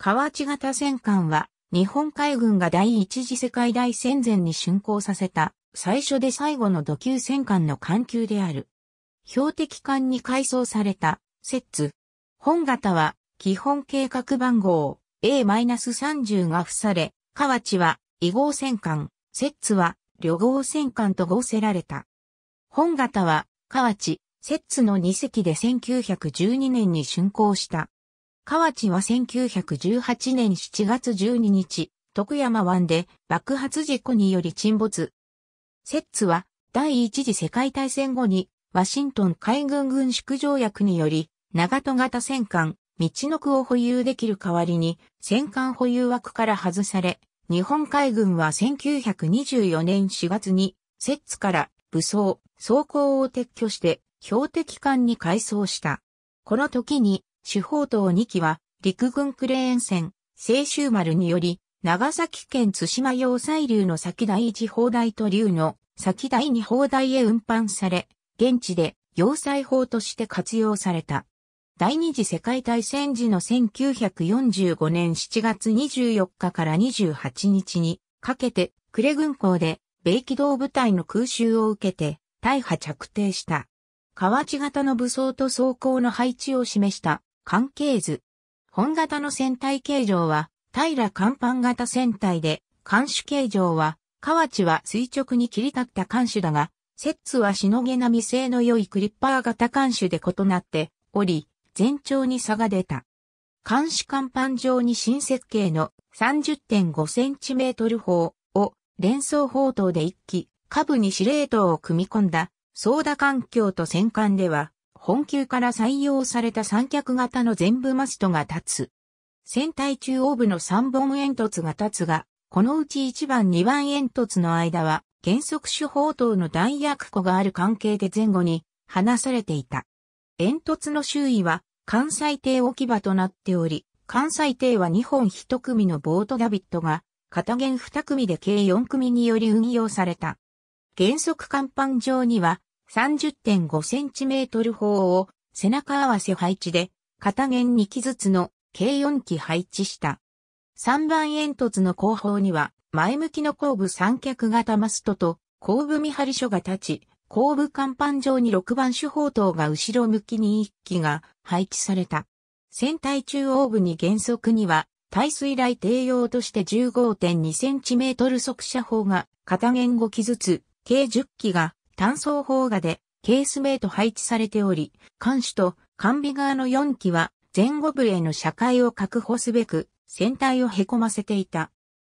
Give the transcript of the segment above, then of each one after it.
河内型戦艦は、日本海軍が第一次世界大戦前に竣工させた、最初で最後の土級戦艦の艦級である。標的艦に改装された、摂津。本型は、基本計画番号 A-30 が付され、河内は、異号戦艦、摂津は、旅号戦艦と合せられた。本型は、河内、摂津の2隻で1912年に竣工した。河内は1918年7月12日、徳山湾で爆発事故により沈没。摂津は第一次世界大戦後にワシントン海軍軍縮条約により長戸型戦艦道の区を保有できる代わりに戦艦保有枠から外され、日本海軍は1924年4月に摂津から武装、装甲を撤去して標的艦に改装した。この時に主砲塔2機は、陸軍クレーン船、青州丸により、長崎県津島要塞流の先第一砲台と流の先第二砲台へ運搬され、現地で要塞砲として活用された。第二次世界大戦時の1945年7月24日から28日にかけて、呉軍港で米機動部隊の空襲を受けて、大破着底した。河内型の武装と装甲の配置を示した関係図。本型の船体形状は、平甲板型船体で、艦首形状は、河内は垂直に切り立った艦首だが、摂津はしのげなみ性の良いクリッパー型艦首で異なっており、全長に差が出た。艦首甲板上に新設計の 30.5cm 砲を連装砲塔で一機、下部に司令塔を組み込んだ、操舵環境と戦艦では、本級から採用された三脚型の全部マストが立つ。船体中央部の三本煙突が立つが、このうち一番二番煙突の間は、原則手法等の弾薬庫がある関係で前後に、離されていた。煙突の周囲は、関西艇置き場となっており、関西艇は2本1組のボートダビットが、片弦2組で計4組により運用された。原則甲板上には、30.5cm 砲を背中合わせ配置で、片弦2機ずつの計4機配置した。3番煙突の後方には、前向きの後部三脚型マストと、後部見張り所が立ち、後部甲板上に6番手砲塔が後ろ向きに1機が配置された。船体中央部に原則には、耐水雷低用として 15.2cm 速射砲が片弦5機ずつ、計10機が単装砲がで、ケースメイト配置されており、艦首と艦尾側の4機は前後部への社会を確保すべく、船体を凹ませていた。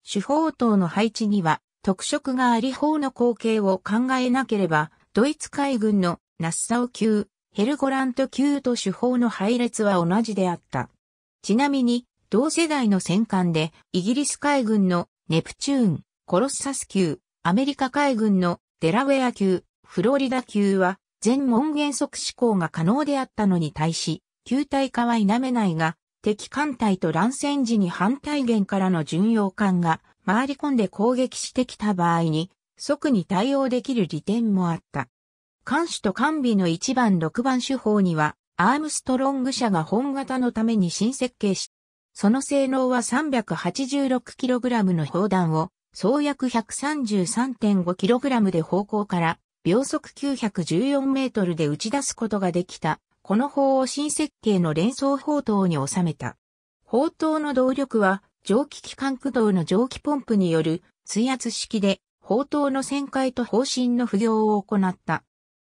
主砲等の配置には特色があり砲の光景を考えなければ、ドイツ海軍のナッサオ級、ヘルゴラント級と主砲の配列は同じであった。ちなみに、同世代の戦艦で、イギリス海軍のネプチューン、コロッサス級、アメリカ海軍のデラウェア級、フロリダ級は全門原則施行が可能であったのに対し、球体化は否めないが、敵艦隊と乱戦時に反対源からの巡洋艦が回り込んで攻撃してきた場合に、即に対応できる利点もあった。艦首と艦尾の1番6番手法には、アームストロング社が本型のために新設計し、その性能は 386kg の砲弾を、総約 133.5kg で方向から秒速914メートルで打ち出すことができた、この砲を新設計の連装砲塔に収めた。砲塔の動力は、蒸気機関駆動の蒸気ポンプによる水圧式で、砲塔の旋回と砲身の不行を行った。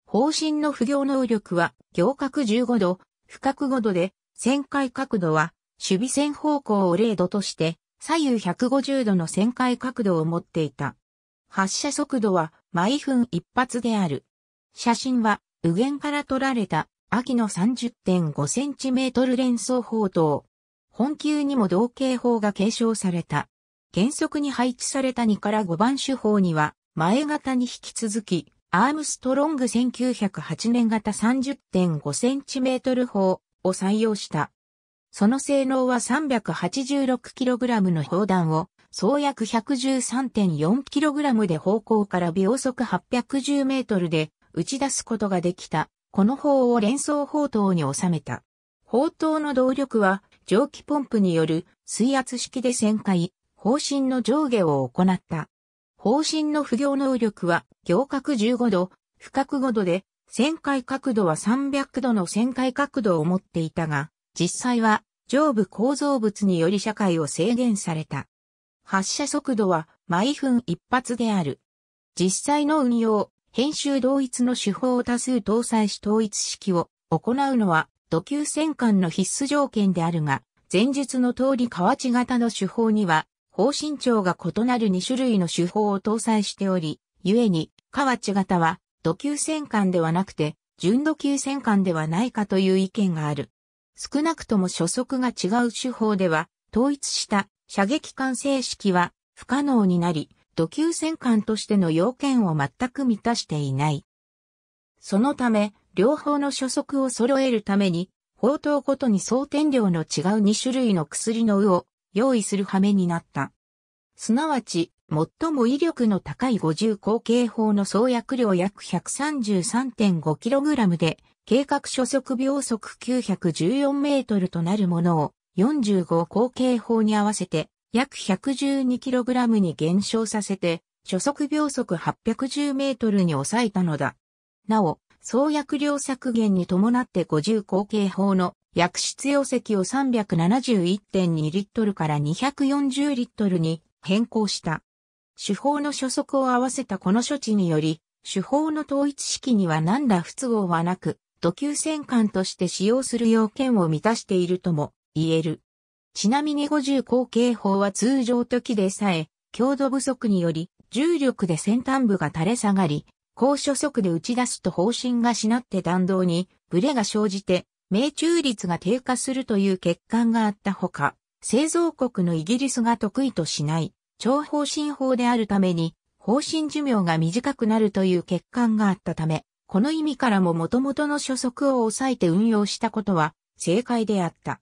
砲身の不行能力は、行角15度、深角5度で、旋回角度は、守備線方向を0度として、左右150度の旋回角度を持っていた。発射速度は毎分一発である。写真は、右舷から撮られた、秋の 30.5cm 連想砲塔。本級にも同型砲が継承された。原則に配置された2から5番手法には、前型に引き続き、アームストロング1908年型 30.5cm 砲を採用した。その性能は 386kg の砲弾を総約 113.4kg で方向から秒速 810m で打ち出すことができた、この砲を連想砲塔に収めた。砲塔の動力は蒸気ポンプによる水圧式で旋回、方針の上下を行った。方針の不行能力は行角15度、不角5度で、旋回角度は300度の旋回角度を持っていたが、実際は上部構造物により社会を制限された。発射速度は毎分一発である。実際の運用、編集同一の手法を多数搭載し統一式を行うのは土球戦艦の必須条件であるが、前述の通り河内型の手法には、方針長が異なる2種類の手法を搭載しており、故に、河内型は土球戦艦ではなくて、純土球戦艦ではないかという意見がある。少なくとも初速が違う手法では、統一した射撃管制式は不可能になり、土級戦艦としての要件を全く満たしていない。そのため、両方の初速を揃えるために、砲塔ごとに装填量の違う2種類の薬の鵜を用意する羽目になった。すなわち、最も威力の高い50口径砲の総薬量約 133.5kg で、計画初速秒速914メートルとなるものを、45口径法に合わせて約 112kg に減少させて、初速秒速810メートルに抑えたのだ。なお、創薬量削減に伴って50口径法の薬室容積を371.2リットルから240リットルに変更した。手法の初速を合わせたこの処置により、手法の統一式には何ら不都合はなく、土球戦艦として使用する要件を満たしているとも言える。ちなみに50口径法は通常時でさえ、強度不足により、重力で先端部が垂れ下がり、高初速で打ち出すと方針がしなって弾道に、ブレが生じて、命中率が低下するという欠陥があったほか、製造国のイギリスが得意としない、超方針法であるために、方針寿命が短くなるという欠陥があったため、この意味からも元々の初速を抑えて運用したことは正解であった。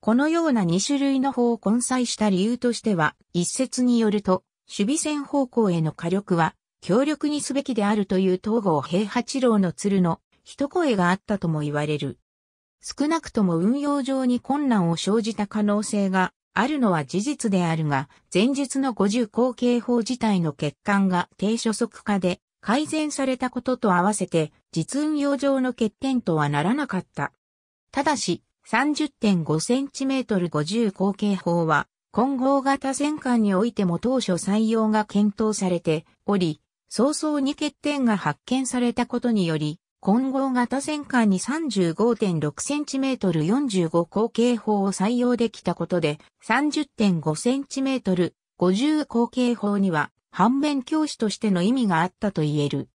このような2種類の法を混載した理由としては、一説によると、守備戦方向への火力は、強力にすべきであるという東郷平八郎の鶴の一声があったとも言われる。少なくとも運用上に困難を生じた可能性があるのは事実であるが、前述の五十後継法自体の欠陥が低初速化で改善されたことと合わせて、実運用上の欠点とはならなかった。ただし、30.5cm50 口径砲は、混合型戦艦においても当初採用が検討されており、早々に欠点が発見されたことにより、混合型戦艦に 35.6cm45 口径砲を採用できたことで、30.5cm50 口径砲には、反面教師としての意味があったと言える。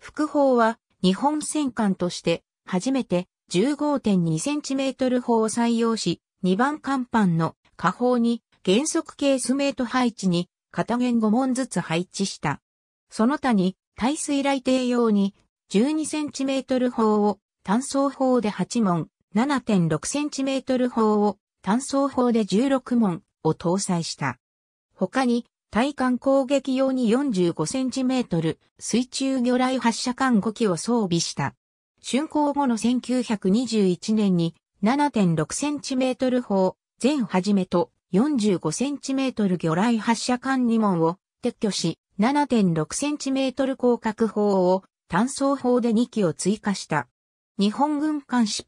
副砲は、日本戦艦として、初めて、15.2cm 砲を採用し、2番甲板の下方に原則ケースメイト配置に片弦5門ずつ配置した。その他に耐水雷艇用に 12cm 砲を単装砲で8門、7.6cm 砲を単装砲で16門を搭載した。他に対艦攻撃用に 45cm 水中魚雷発射艦5機を装備した。竣工後の1921年に 7.6cm 砲、全はじめと 45cm 魚雷発射管理門を撤去し、7.6cm 広角砲を単装砲で2機を追加した。日本軍艦士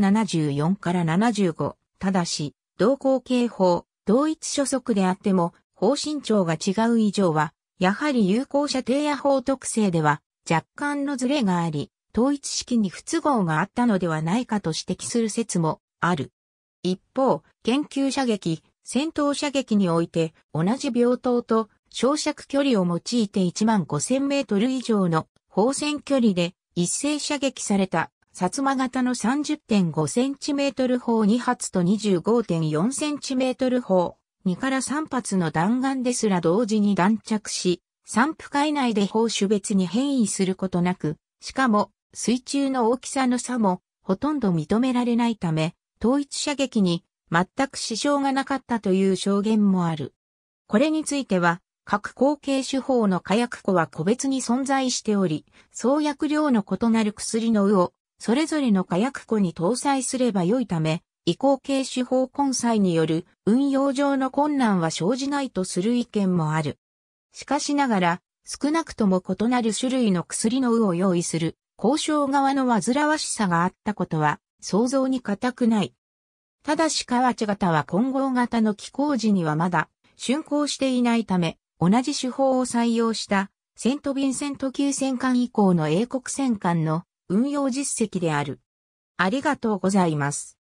PP74 から75、ただし、同行警報、同一所属であっても、方針長が違う以上は、やはり有効射程や法特性では、若干のズレがあり、統一式に不都合があったのではないかと指摘する説もある。一方、研究射撃、戦闘射撃において同じ病棟と照射距離を用いて1万5000メートル以上の放線距離で一斉射撃された薩摩型の3 0 5トル砲2発と2 5 4トル砲2から3発の弾丸ですら同時に弾着し、散布海内で砲種別に変異することなく、しかも水中の大きさの差もほとんど認められないため、統一射撃に全く支障がなかったという証言もある。これについては、各後継手法の火薬庫は個別に存在しており、創薬量の異なる薬の魚を、それぞれの火薬庫に搭載すれば良いため、移行系手法根菜による運用上の困難は生じないとする意見もある。しかしながら、少なくとも異なる種類の薬の魚を用意する交渉側の煩わしさがあったことは想像に難くない。ただし河内型は混合型の気候時にはまだ竣工していないため、同じ手法を採用したセント・ヴィンセント級戦艦以降の英国戦艦の運用実績である。ありがとうございます。